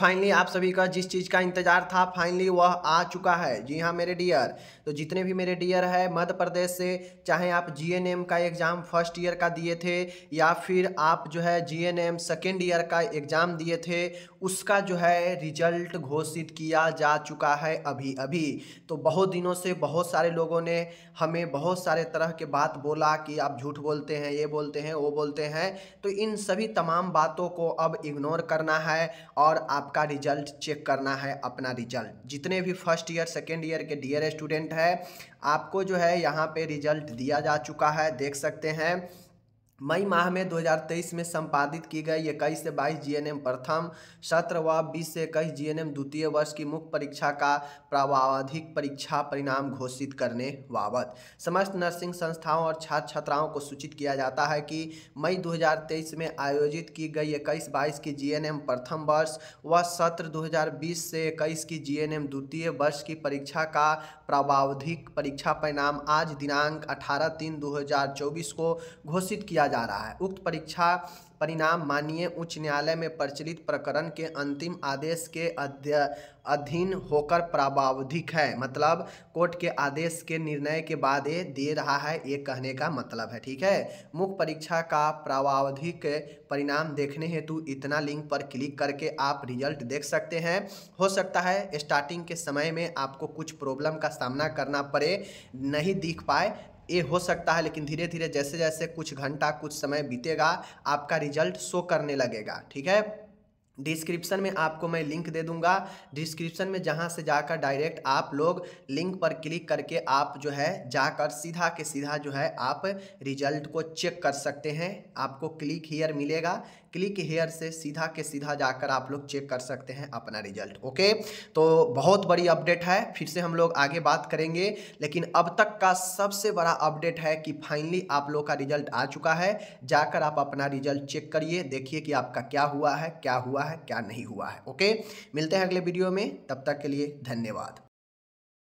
finally आप सभी का जिस चीज़ का इंतजार था फाइनली वह आ चुका है जी हाँ मेरे डियर तो जितने भी मेरे डियर है मध्य प्रदेश से चाहे आप जीएनएम का एग्ज़ाम फर्स्ट ईयर का दिए थे या फिर आप जो है जीएनएम सेकेंड ईयर का एग्ज़ाम दिए थे उसका जो है रिजल्ट घोषित किया जा चुका है अभी अभी तो बहुत दिनों से बहुत सारे लोगों ने हमें बहुत सारे तरह के बात बोला कि आप झूठ बोलते हैं ये बोलते हैं वो बोलते हैं तो इन सभी तमाम बातों को अब इग्नोर करना है और आप आपका रिजल्ट चेक करना है अपना रिजल्ट जितने भी फर्स्ट ईयर सेकेंड ईयर के डियर स्टूडेंट है आपको जो है यहाँ पे रिजल्ट दिया जा चुका है देख सकते हैं मई माह में 2023 में संपादित की गई इक्कीस से बाईस जीएनएम प्रथम सत्र व 20 से इक्कीस जीएनएम द्वितीय वर्ष की मुख्य परीक्षा का प्रावाधिक परीक्षा परिणाम घोषित करने बाबत समस्त नर्सिंग संस्थाओं और छात्र छात्राओं को सूचित किया जाता है कि मई 2023 में आयोजित की गई इक्कीस बाईस की जीएनएम प्रथम वर्ष व सत्र 2020 से इक्कीस की जी द्वितीय वर्ष की परीक्षा का प्रावाधिक परीक्षा परिणाम आज दिनांक अठारह तीन दो को घोषित किया किया जा रहा है उक्त परीक्षा परिणाम माननीय उच्च न्यायालय में प्रचलित प्रकरण के अंतिम आदेश के अधीन होकर प्रावधिक है मतलब कोर्ट के आदेश के निर्णय के बाद ये दे रहा है ये कहने का मतलब है ठीक है मुख्य परीक्षा का प्रावधिक परिणाम देखने हेतु इतना लिंक पर क्लिक करके आप रिजल्ट देख सकते हैं हो सकता है स्टार्टिंग के समय में आपको कुछ प्रॉब्लम का सामना करना पड़े नहीं दिख पाए ये हो सकता है लेकिन धीरे धीरे जैसे जैसे कुछ घंटा कुछ समय बीतेगा आपका रिजल्ट शो करने लगेगा ठीक है डिस्क्रिप्शन में आपको मैं लिंक दे दूंगा डिस्क्रिप्शन में जहां से जाकर डायरेक्ट आप लोग लिंक पर क्लिक करके आप जो है जाकर सीधा के सीधा जो है आप रिजल्ट को चेक कर सकते हैं आपको क्लिक हीयर मिलेगा क्लिक हेयर से सीधा के सीधा जाकर आप लोग चेक कर सकते हैं अपना रिजल्ट ओके तो बहुत बड़ी अपडेट है फिर से हम लोग आगे बात करेंगे लेकिन अब तक का सबसे बड़ा अपडेट है कि फाइनली आप लोग का रिजल्ट आ चुका है जाकर आप अपना रिजल्ट चेक करिए देखिए कि आपका क्या हुआ है क्या हुआ है है क्या नहीं हुआ है ओके मिलते हैं अगले वीडियो में तब तक के लिए धन्यवाद